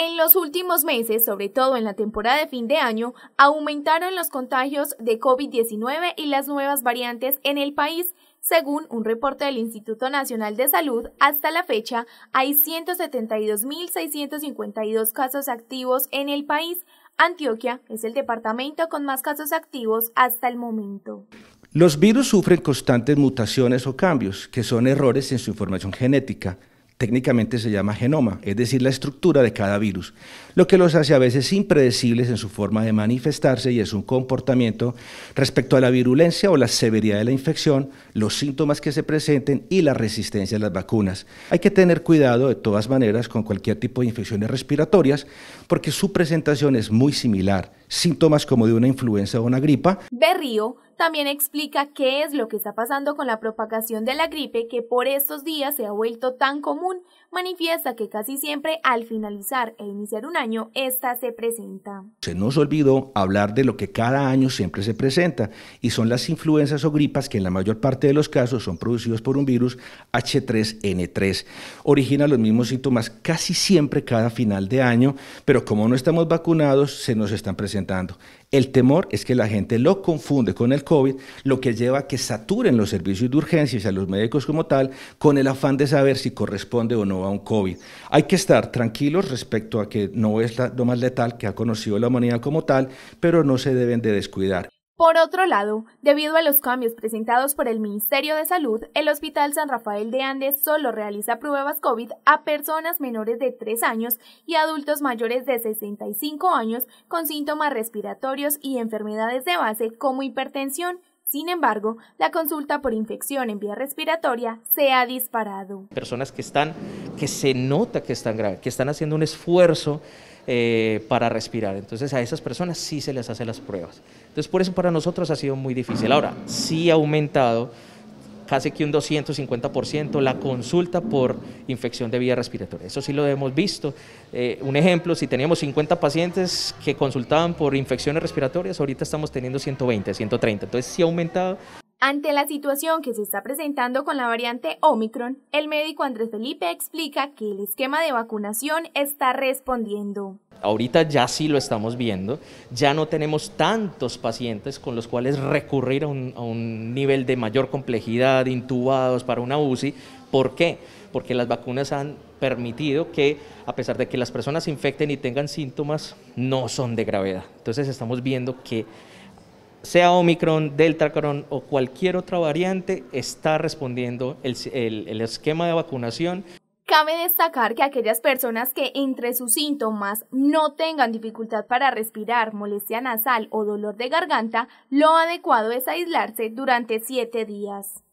En los últimos meses, sobre todo en la temporada de fin de año, aumentaron los contagios de COVID-19 y las nuevas variantes en el país. Según un reporte del Instituto Nacional de Salud, hasta la fecha hay 172.652 casos activos en el país. Antioquia es el departamento con más casos activos hasta el momento. Los virus sufren constantes mutaciones o cambios, que son errores en su información genética técnicamente se llama genoma, es decir, la estructura de cada virus, lo que los hace a veces impredecibles en su forma de manifestarse y es un comportamiento respecto a la virulencia o la severidad de la infección, los síntomas que se presenten y la resistencia a las vacunas. Hay que tener cuidado de todas maneras con cualquier tipo de infecciones respiratorias porque su presentación es muy similar, síntomas como de una influenza o una gripa. También explica qué es lo que está pasando con la propagación de la gripe que por estos días se ha vuelto tan común. Manifiesta que casi siempre al finalizar e iniciar un año, esta se presenta. Se nos olvidó hablar de lo que cada año siempre se presenta y son las influencias o gripas que en la mayor parte de los casos son producidos por un virus H3N3. Origina los mismos síntomas casi siempre cada final de año, pero como no estamos vacunados, se nos están presentando. El temor es que la gente lo confunde con el COVID, lo que lleva a que saturen los servicios de urgencias a los médicos como tal con el afán de saber si corresponde o no a un COVID. Hay que estar tranquilos respecto a que no es la, lo más letal que ha conocido la humanidad como tal, pero no se deben de descuidar. Por otro lado, debido a los cambios presentados por el Ministerio de Salud, el Hospital San Rafael de Andes solo realiza pruebas COVID a personas menores de 3 años y adultos mayores de 65 años con síntomas respiratorios y enfermedades de base como hipertensión, sin embargo, la consulta por infección en vía respiratoria se ha disparado. Personas que están, que se nota que están que están haciendo un esfuerzo eh, para respirar. Entonces a esas personas sí se les hace las pruebas. Entonces por eso para nosotros ha sido muy difícil. Ahora, sí ha aumentado casi que un 250% la consulta por infección de vía respiratoria. Eso sí lo hemos visto. Eh, un ejemplo, si teníamos 50 pacientes que consultaban por infecciones respiratorias, ahorita estamos teniendo 120, 130. Entonces sí ha aumentado. Ante la situación que se está presentando con la variante Omicron, el médico Andrés Felipe explica que el esquema de vacunación está respondiendo. Ahorita ya sí lo estamos viendo, ya no tenemos tantos pacientes con los cuales recurrir a un, nivel de mayor complejidad, intubados para una UCI. ¿Por qué? Porque las vacunas han permitido que, a pesar de que las personas infecten y tengan síntomas, no son de gravedad. Entonces estamos viendo que sea Omicron, Deltacron o cualquier otra variante, está respondiendo el, el esquema de vacunación. Cabe destacar que aquellas personas que entre sus síntomas no tengan dificultad para respirar, molestia nasal o dolor de garganta, lo adecuado es aislarse durante siete días.